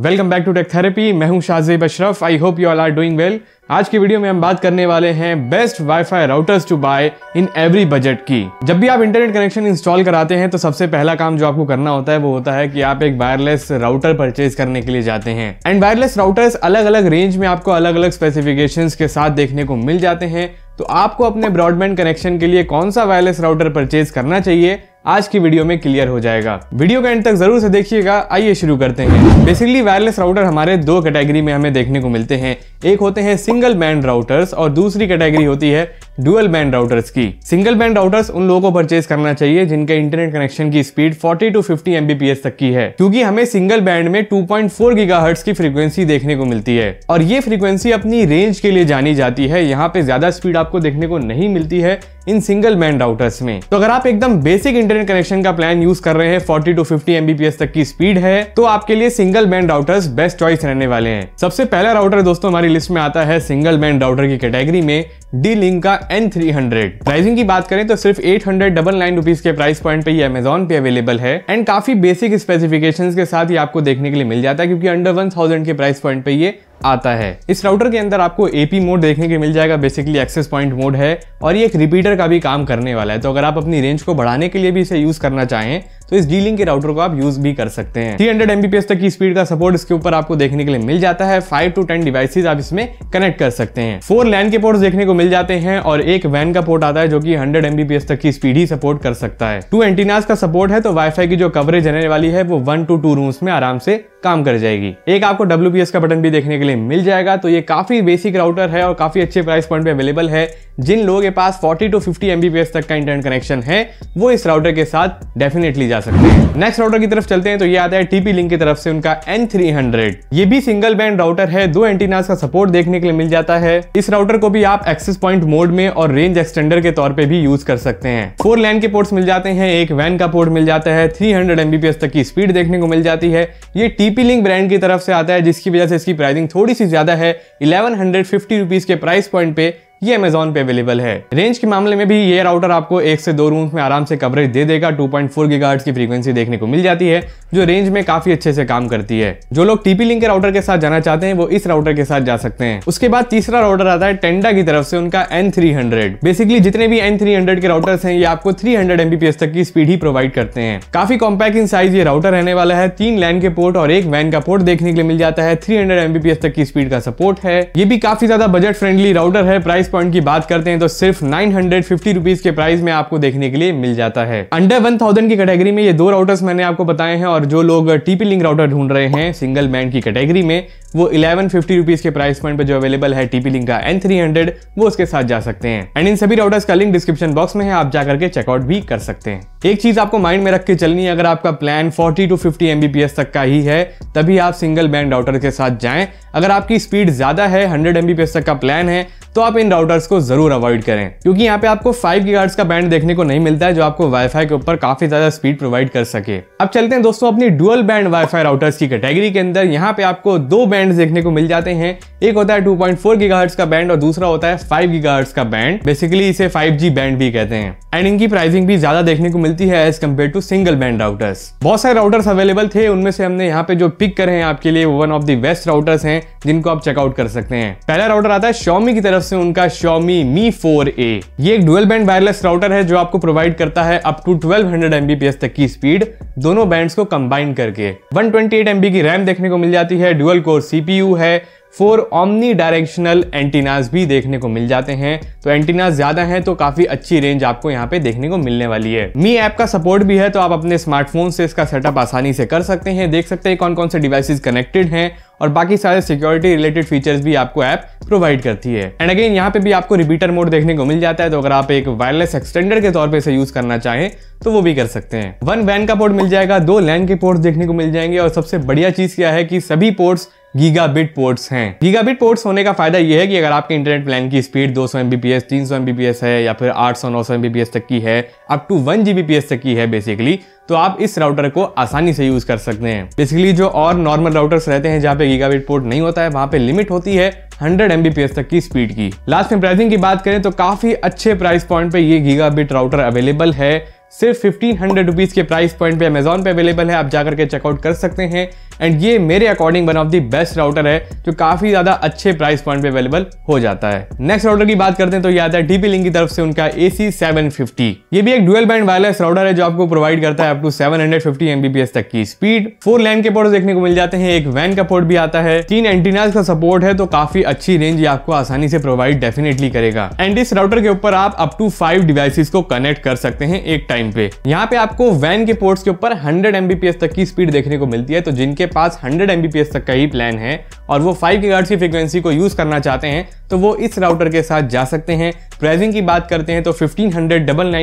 welcome back to tech therapy मैं हूं Shahzeb Ashraf I hope you all are doing well आज की वीडियो में हम बात करने वाले हैं best WiFi routers to buy in every budget की जब भी आप इंटरनेट कनेक्शन इंस्टॉल कराते हैं तो सबसे पहला काम जो आपको करना होता है वो होता है कि आप एक वायरलेस राउटर परचेज करने के लिए जाते हैं एंड वायरलेस राउटर्स अलग अलग रेंज में आपको अलग अलग स्पेसिफिकेशन के साथ देखने को मिल जाते हैं तो आपको अपने ब्रॉडबैंड कनेक्शन के लिए कौन सा वायरलेस राउटर परचेज करना चाहिए आज की वीडियो में क्लियर हो जाएगा वीडियो के एंड तक जरूर से देखिएगा आइए शुरू करते हैं बेसिकली वायरलेस राउटर हमारे दो कैटेगरी में हमें देखने को मिलते हैं एक होते हैं सिंगल बैंड राउटर्स और दूसरी कैटेगरी होती है डुअल बैंड राउटर्स की सिंगल बैंड राउटर्स उन लोगों को परचेज करना चाहिए जिनके इंटरनेट कनेक्शन की स्पीड 40 टू 50 एमबीपीएस तक की है क्योंकि हमें सिंगल बैंड में 2.4 गीगाहर्ट्ज की फ्रीक्वेंसी देखने को मिलती है और ये फ्रीक्वेंसी अपनी रेंज के लिए जानी जाती है यहाँ पे ज्यादा स्पीड आपको देखने को नहीं मिलती है इन सिंगल बैंड राउटर्स में तो अगर आप एकदम बेसिक इंटरनेट कनेक्शन का प्लान यूज कर रहे हैं 40 टू 50 एमबीपीएस तक की स्पीड है तो आपके लिए single band routers best choice रहने वाले हैं सबसे पहला राउटर दोस्तों हमारी लिस्ट में आता है सिंगल बैंड राउटर की कैटेगरी में डी लिंक का एन थ्री हंड्रेड प्राइसिंग की बात करें तो सिर्फ eight hundred double nine rupees के प्राइस पॉइंट पे ये अमेजोन पे अवेलेबल है एंड काफी बेसिक स्पेसिफिकेशन के साथ ये आपको देखने के लिए मिल जाता है क्योंकि अंडर वन थाउजेंड के प्राइस पॉइंट पे ये आता है इस राउटर के अंदर आपको एपी मोड देखने को मिल जाएगा बेसिकली एक्सेस पॉइंट मोड है और ये एक रिपीटर का भी काम करने वाला है तो अगर आप अपनी रेंज को बढ़ाने के लिए भी इसे यूज करना चाहें तो इस डीलिंग के राउटर को आप यूज भी कर सकते हैं 300 हंड्रेड एमबीपीएस तक की स्पीड का सपोर्ट इसके ऊपर आपको देखने के लिए मिल जाता है 5 टू 10 डिवाइसेस आप इसमें कनेक्ट कर सकते हैं फोर लैन के पोर्ट्स देखने को मिल जाते हैं और एक वैन का पोर्ट आता है जो कि 100 एमबीपीएस तक की स्पीड ही सपोर्ट कर सकता है टू एंटीनास का सपोर्ट है तो वाईफाई की जो कवरेज रहने वाली है वो वन टू टू रूम्स में आराम से काम कर जाएगी एक आपको डब्ल्यू का बटन भी देखने के लिए मिल जाएगा तो ये काफी बेसिक राउटर है और काफी अच्छे प्राइस पॉइंट पे अवेलेबल है जिन लोगों के पास 40 टू 50 एमबीपीएस तक का इंटरनेट कनेक्शन है वो इस राउटर के साथ डेफिनेटली जा सकते हैं नेक्स्ट राउटर की तरफ चलते हैं तो ये आता है टीपी लिंक की तरफ से उनका एन ये भी सिंगल बैंड राउटर है दो एंटीनास का सपोर्ट देखने के लिए मिल जाता है इस राउटर को भी आप एक्सेस पॉइंट मोड में और रेंज एक्सटेंडर के तौर पर भी यूज कर सकते हैं फोर लैन के पोर्ट्स मिल जाते हैं एक वैन का पोर्ट मिल जाता है थ्री हंड्रेड तक की स्पीड देखने को मिल जाती है ये टीपी टीपी लिंक ब्रांड की तरफ से आता है जिसकी वजह से इसकी प्राइसिंग थोड़ी सी ज़्यादा है इलेवन हंड्रेड के प्राइस पॉइंट पे ये अमेजोन पे अवेलेबल है रेंज के मामले में भी ये राउटर आपको एक से दो रूम में आराम से कवरेज दे देगा 2.4 पॉइंट की फ्रीक्वेंसी देखने को मिल जाती है जो रेंज में काफी अच्छे से काम करती है जो लोग टीपी लिंक के राउटर के साथ जाना चाहते हैं वो इस राउटर के साथ जा सकते हैं उसके बाद तीसरा राउटर आता है टेंडा की तरफ से उनका एन थ्री हंड्रेड बेसिकली जितने भी एन थ्री हंड्रेड के राउटर्स है ये आपको थ्री हंड्रेड एमबीपीएस तक की स्पीड ही प्रोवाइड करते हैं काफी कॉम्पैक्ट इन साइज ये राउटर रहने वाला है तीन लैन के पोर्ट और एक वैन का पोर्ट देखने के लिए मिल जाता है थ्री हंड्रेड एमबीपीएस तक की स्पीड का सपोर्ट है ये भी काफी ज्यादा बजट फ्रेंडली राउटर है प्राइस पॉइंट की बात करते हैं तो सिर्फ नाइन हंड्रेड फिफ्टी रुपीज के प्राइस में आपको देखने के लिए मिल जाता है अंडर वन थाउजेंड की कैटेगरी में ये दो राउटर्स मैंने आपको बताए हैं और और जो लोग टीपी लिंक राउटर ढूंढ रहे हैं सिंगल मैन की कैटेगरी में वो इलेवन फिफ्टी रुपीज के प्राइस पॉइंट पर जो अवेलेबल है टीपी लिंक का एन थ्री हंड्रेड वो उसके साथ जा सकते हैं एंड इन सभी राउटर्स का लिंक डिस्क्रिप्शन बॉक्स में है आप जाकर के चेकआउट भी कर सकते हैं एक चीज आपको माइंड में रख के चलनी है अगर आपका प्लान 40 टू 50 एमबीपीएस तक का ही है तभी आप सिंगल बैंड राउटर के साथ जाएं अगर आपकी स्पीड ज्यादा है हंड्रेड एमबीपीएस तक का प्लान है तो आप इन राउटर्स को जरूर अवॉइड करें क्योंकि यहाँ पे आपको 5 की का बैंड देखने को नहीं मिलता है जो आपको वाईफाई के ऊपर काफी ज्यादा स्पीड प्रोवाइड कर सके अब चलते हैं दोस्तों अपनी डुअल बैंड वाईफाई राउटर्स की कैटेगरी के अंदर यहाँ पे आपको दो बैंड बैंड देखने को मिल जाते हैं एक होता है 2.4 पॉइंट का बैंड और दूसरा होता है 5 गीगाहर्ट्ज का बैंड बेसिकली इसे 5G बैंड भी कहते हैं एंड इनकी प्राइसिंग भी ज्यादा देखने को मिलती है as compared to single band routers बहुत सारे राउटर्स अवेलेबल थे उनमें से हमने यहाँ पे जो पिक करे हैं आपके लिए one of the best routers हैं जिनको आप चेकआउट कर सकते हैं पहला राउटर आता है शॉमी की तरफ से उनका शॉमी मी फोर ए ये एक डुअल बैंड वायरलेस राउटर है जो आपको प्रोवाइड करता है अप टू ट्वेल्व 1200 Mbps तक की स्पीड दोनों बैंड को कंबाइन करके वन ट्वेंटी 128 MB की रैम देखने को मिल जाती है डुअल कोर सी है फोर ऑमनी डायरेक्शनल एंटीनाज भी देखने को मिल जाते हैं तो एंटीनाज ज़्यादा हैं तो काफ़ी अच्छी रेंज आपको यहाँ पे देखने को मिलने वाली है मी ऐप का सपोर्ट भी है तो आप अपने स्मार्टफोन से इसका सेटअप आसानी से कर सकते हैं देख सकते हैं कौन कौन से डिवाइसेस कनेक्टेड हैं और बाकी सारे सिक्योरिटी रिलेटेड फीचर्स भी आपको ऐप प्रोवाइड करती है एंड अगेन यहाँ पे भी आपको रिपीटर मोड देखने को मिल जाता है तो अगर आप एक वायरलेस एक्सटेंडर के तौर पर इसे यूज करना चाहें तो वो भी कर सकते हैं वन वैन का पोर्ट मिल जाएगा दो लैन के पोर्ट्स देखने को मिल जाएंगे और सबसे बढ़िया चीज क्या है कि सभी पोर्ट्स गीगाबिट पोर्ट्स हैं गीगाबिट पोर्ट्स होने का फायदा यह है कि अगर आपके इंटरनेट प्लान की स्पीड 200 Mbps 300 Mbps है या फिर 800 900 Mbps तक की है अप टू 1 Gbps तक की है बेसिकली तो आप इस राउटर को आसानी से यूज कर सकते हैं बेसिकली जो और नॉर्मल राउटर्स रहते हैं जहाँ पे गीगाबिट पोर्ट नहीं होता है वहाँ पे लिमिट होती है 100 Mbps तक की स्पीड की लास्ट में प्राइसिंग की बात करें तो काफी अच्छे प्राइस पॉइंट पे ये गीगाबिट राउटर अवेलेबल है सिर्फ फिफ्टीन हंड्रेड रुपीज़ के प्राइस पॉइंट पे अमेजोन पे अवेलेबल है आप जाकर के चेकआउट कर सकते हैं एंड ये मेरे according one of the best router है जो काफ़ी ज़्यादा अच्छे प्राइस पॉइंट पे अवेलेबल हो जाता है नेक्स्ट राउटर की बात करते हैं तो ये आता है डीपी लिंक की तरफ से उनका ए सी सेवन फिफ्टी ये भी एक डुअल बैंड वायरलेस राउटर है जो आपको प्रोवाइड करता है अप सेवन हंड्रेड तक की स्पीड फोर लैन के पोर्ट देखने को मिल जाते हैं एक वैन का पोर्ट भी आता है तीन एंटीनाज का सपोर्ट है तो काफी अच्छी रेंज आपको आसानी से प्रोवाइड डेफिनेटली करेगा एंड इस राउटर के ऊपर आप अपू फाइव डिवाइसिस को कनेक्ट कर सकते हैं एक टाइम टाइम पे यहाँ पे आपको वैन के पोर्ट्स के ऊपर 100 एमबीपीएस तक की स्पीड देखने को मिलती है तो जिनके पास 100 एमबीपीएस तक का ही प्लान है और वो 5 गीगाहर्ट्ज की फ्रिक्वेंसी को यूज करना चाहते हैं तो वो इस राउटर के साथ जा सकते हैं प्राइसिंग की बात करते हैं तो फिफ्टीन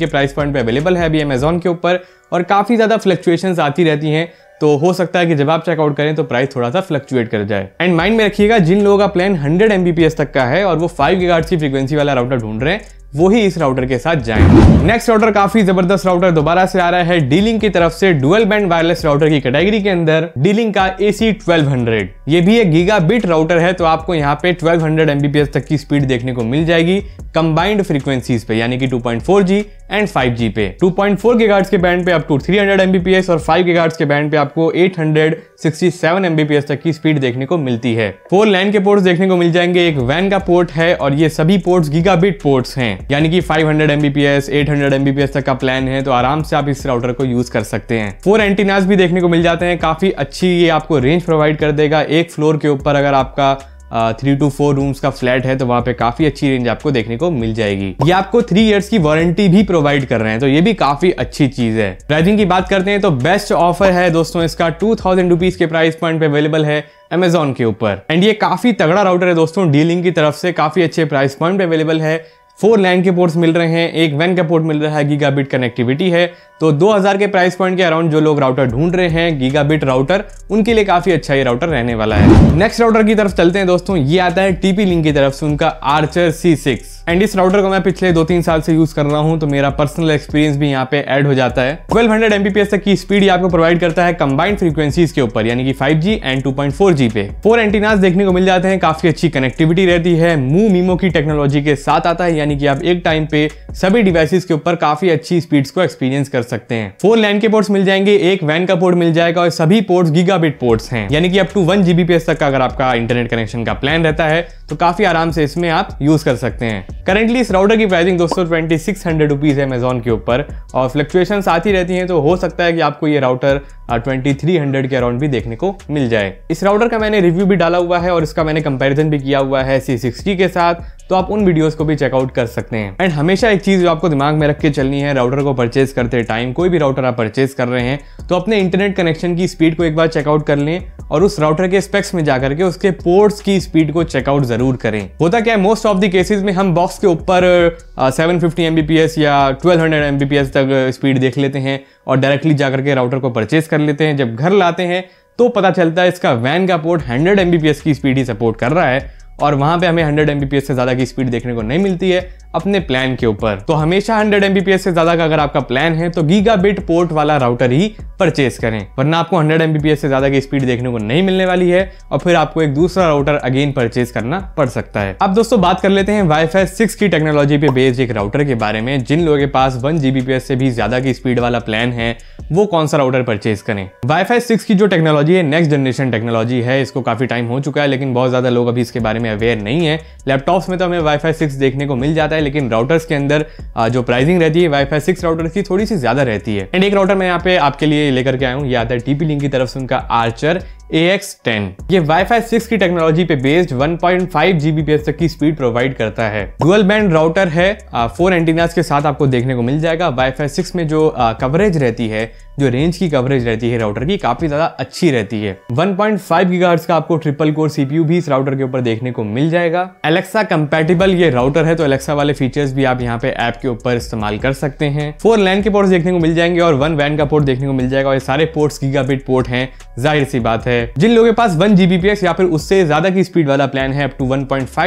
के प्राइस पॉइंट पे अवेलेबल है अभी अमेजोन के ऊपर और काफ़ी ज़्यादा फ्लक्चुएशन आती रहती है तो हो सकता है कि जब आप चेकआउट करें तो प्राइस थोड़ा सा फ्लक्चुएट कर जाए एंड माइंड में रखिएगा जिन लोगों का प्लान 100 एमबीपीएस तक का है और वो 5 गीगाहर्ट्ज की फ्रीक्वेंसी वाला राउटर ढूंढ रहे हैं वो ही इस राउटर के साथ जाएंगे नेक्स्ट राउटर काफी जबरदस्त राउटर दोबारा से आ रहा है डीलिंग की तरफ से डुअल बैंड वायरलेस राउटर की कैटेगरी के अंदर डीलिंग का एसी 1200 ये भी एक गीगा बिट राउटर है तो आपको यहाँ पे 1200 हंड्रेड एमबीपीएस तक की स्पीड देखने को मिल जाएगी कंबाइंड फ्रीक्वेंसीज पे यानी कि 2.4G एंड 5G पे 2.4 पॉइंट के बैंड पे अप टू 300 एमबीपीएस और 5 के के बैंड पे आपको 867 एमबीपीएस तक की स्पीड देखने को मिलती है फोर लैंड के पोर्ट्स देखने को मिल जाएंगे एक वैन का पोर्ट है और ये सभी पोर्ट्स गीगाबिट पोर्ट्स हैं यानी कि 500 हंड्रेड एमबीपीएस एट हंड्रेड तक का प्लान है तो आराम से आप इस राउटर को यूज कर सकते हैं फोर एंटीनाज भी देखने को मिल जाते हैं काफी अच्छी ये आपको रेंज प्रोवाइड कर देगा एक फ्लोर के ऊपर अगर आपका थ्री टू फोर रूम्स का फ्लैट है तो वहाँ पे काफी अच्छी रेंज आपको देखने को मिल जाएगी ये आपको थ्री इयर्स की वारंटी भी प्रोवाइड कर रहे हैं तो ये भी काफी अच्छी चीज है प्राइसिंग की बात करते हैं तो बेस्ट ऑफर है दोस्तों इसका टू थाउजेंड रुपीज के प्राइस पॉइंट पे अवेलेबल है अमेजोन के ऊपर एंड ये काफी तगड़ा राउटर है दोस्तों डीलिंग की तरफ से काफी अच्छे प्राइस पॉइंट पे अवेलेबल है फोर लैन के पोर्ट्स मिल रहे हैं एक वैन का पोर्ट मिल रहा है गीगाबिट कनेक्टिविटी है तो 2000 के प्राइस पॉइंट के अराउंड जो लोग राउटर ढूंढ रहे हैं गीगाबिट राउटर उनके लिए काफी अच्छा ये राउटर रहने वाला है नेक्स्ट राउटर की तरफ चलते हैं दोस्तों ये आता है टीपी लिंक की तरफ से उनका आर्चर सी सिक्स एंड इस राउटर को मैं पिछले दो तीन साल से यूज़ कर रहा हूँ तो मेरा पर्सनल एक्सपीरियंस भी यहाँ पे ऐड हो जाता है 1200 हंड्रेड एमबीपीएस तक की स्पीड आपको प्रोवाइड करता है कंबाइंड फ्रीक्वेंसीज के ऊपर यानी कि 5G एंड 2.4G पे फोर एंटीनास देखने को मिल जाते हैं काफ़ी अच्छी कनेक्टिविटी रहती है मू मीमो की टेक्नोलॉजी के साथ आता है यानी कि आप एक टाइम पे सभी डिवाइसेज के ऊपर काफ़ी अच्छी स्पीड को एक्सपीरियंस कर सकते हैं फोर लैन के पोर्ट्स मिल जाएंगे एक वैन का पोर्ट मिल जाएगा और सभी पोर्ट्स गीगाबिट पोर्ट्स हैं यानी कि अप टू वन जीबीपीएस तक का अगर आपका इंटरनेट कनेक्शन का प्लान रहता है तो काफ़ी आराम से इसमें आप यूज़ कर सकते हैं करेंटली इस राउटर की प्राइसिंग दोस्तों ट्वेंटी सिक्स हंड्रेड रुपीज़ है अमेजोन के ऊपर और फ्लक्चुएशन आती रहती हैं तो हो सकता है कि आपको ये राउटर ट्वेंटी थ्री हंड्रेड के अराउंड भी देखने को मिल जाए इस राउटर का मैंने रिव्यू भी डाला हुआ है और इसका मैंने कंपेरिजन भी किया हुआ है सी सिक्सटी के साथ तो आप उन वीडियोस को भी चेकआउट कर सकते हैं एंड हमेशा एक चीज़ जो आपको दिमाग में रख के चलनी है राउटर को परचेज करते टाइम कोई भी राउटर आप परचेज कर रहे हैं तो अपने इंटरनेट कनेक्शन की स्पीड को एक बार चेकआउट कर लें और उस राउटर के स्पेक्स में जाकर के उसके पोर्ट्स की स्पीड को चेकआउट जरूर करें होता क्या है मोस्ट ऑफ द केसेस में हम बॉक्स के ऊपर सेवन फिफ्टी एम या ट्वेल्व हंड्रेड एम तक स्पीड देख लेते हैं और डायरेक्टली जाकर के राउटर को परचेज कर लेते हैं जब घर लाते हैं तो पता चलता है इसका वैन का पोर्ट 100 एमबीपीएस की स्पीड ही सपोर्ट कर रहा है और वहाँ पर हमें हंड्रेड एम से ज़्यादा की स्पीड देखने को नहीं मिलती है अपने प्लान के ऊपर तो हमेशा 100 Mbps से ज्यादा का अगर आपका प्लान है तो बिट पोर्ट वाला राउटर ही परचेस करें वरना आपको 100 Mbps से ज्यादा की स्पीड देखने को नहीं मिलने वाली है और फिर आपको एक दूसरा राउटर अगेन परचेज करना पड़ सकता है अब दोस्तों बात कर लेते हैं वाई फाई सिक्स की टेक्नोलॉजी पे बेस्ड एक राउटर के बारे में जिन लोगों के पास वन जीबीपीएस से भी ज्यादा की स्पीड वाला प्लान है वो कौन सा राउटर परचेज करें वाई फाई सिक्स की जो टेक्नोलॉजी है नेक्स्ट जनरेशन टेक्नोलॉजी है इसको काफी टाइम हो चुका है लेकिन बहुत ज्यादा लोग अभी इसके बारे में अवेयर नहीं है लैपटॉप्स में तो हमें वाई फाई सिक्स देखने को मिल जाता है है लेकिन राउटर्स के अंदर जो प्राइसिंग रहती है वाईफाई सिक्स राउटर की थोड़ी सी ज्यादा रहती है एंड एक राउटर मैं यहाँ पे आपके लिए लेकर के आया हूँ ये आता है टीपी लिंक की तरफ से उनका आर्चर AX10 ये Wi-Fi 6 की टेक्नोलॉजी पे बेस्ड 1.5 Gbps तक की स्पीड प्रोवाइड करता है डुअल बैंड राउटर है फोर एंटीनास के साथ आपको देखने को मिल जाएगा Wi-Fi 6 में जो कवरेज रहती है जो रेंज की कवरेज रहती है राउटर की काफी ज्यादा अच्छी रहती है 1.5 पॉइंट का आपको ट्रिपल कोर सीपीयू भी इस राउटर के ऊपर देखने को मिल जाएगा एलेक्सा कंपेटेबल ये राउटर है तो एलेक्सा वाले फीचर्स भी आप यहाँ पे ऐप के ऊपर इस्तेमाल कर सकते हैं फोर लैंड के पोर्ट्स देखने को मिल जाएंगे और वन वैन का पोर्ट देखने को मिल जाएगा और ये सारे पोर्ट्स गीगाबिट पोर्ट है जाहिर सी बात है है जिन लोगों के पास वन जीबीपीएस या फिर उससे ज्यादा की स्पीड वाला प्लान है अप टू वन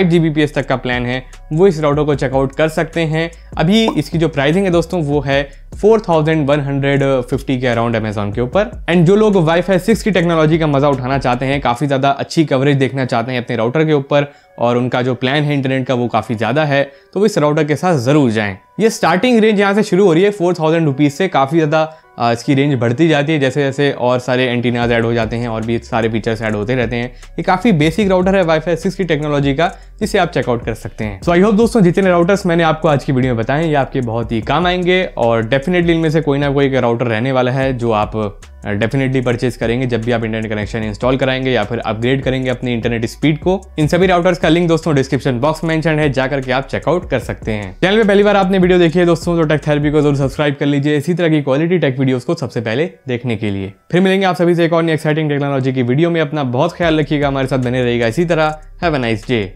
जीबीपीएस तक का प्लान है वो इस राउटर को चेकआउट कर सकते हैं अभी इसकी जो प्राइसिंग है दोस्तों वो है 4150 के अराउंड अमेजोन के ऊपर एंड जो लोग वाई फाई सिक्स की टेक्नोलॉजी का मजा उठाना चाहते हैं काफी ज्यादा अच्छी कवरेज देखना चाहते हैं अपने राउटर के ऊपर और उनका जो प्लान है इंटरनेट का वो काफी ज्यादा है तो वो इस राउटर के साथ जरूर जाएं ये स्टार्टिंग रेंज यहाँ से शुरू हो रही है फोर थाउजेंड से काफी ज्यादा इसकी रेंज बढ़ती जाती है जैसे जैसे और सारे एंटीनाज ऐड हो जाते हैं और भी सारे फीचर्स ऐड होते रहते हैं ये काफ़ी बेसिक राउटर है वाईफाई सिक्स की टेक्नोलॉजी का जिसे आप चेकआउट कर सकते हैं सो आई होप दोस्तों जितने राउटर्स मैंने आपको आज की वीडियो में बताएं ये आपके बहुत ही काम आएंगे और डेफिनेटली इनमें से कोई ना कोई राउटर रहने वाला है जो आप डेफिनेटली uh, परचेज करेंगे जब भी आप इंटरनेट कनेक्शन इंस्टॉल कराएंगे या फिर अपग्रेड करेंगे अपनी इंटरनेट स्पीड को इन सभी राउटर्स का लिंक दोस्तों डिस्क्रिप्शन बॉक्स मेंशन है जाकर के आप चेकआउट कर सकते हैं चैनल पे पहली बार आपने वीडियो देखी है दोस्तों तो टेक थेरेपी को जरूर सब्सक्राइब कर लीजिए इसी तरह की क्वालिटी टेक वीडियो को सबसे पहले देखने के लिए फिर मिलेंगे आप सभी से एक और एक्साइटिंग टेक्नोलॉजी की वीडियो में अपना बहुत ख्याल रखिएगा हमारे साथ बने रहेगा इसी तरह हैव नाइस डे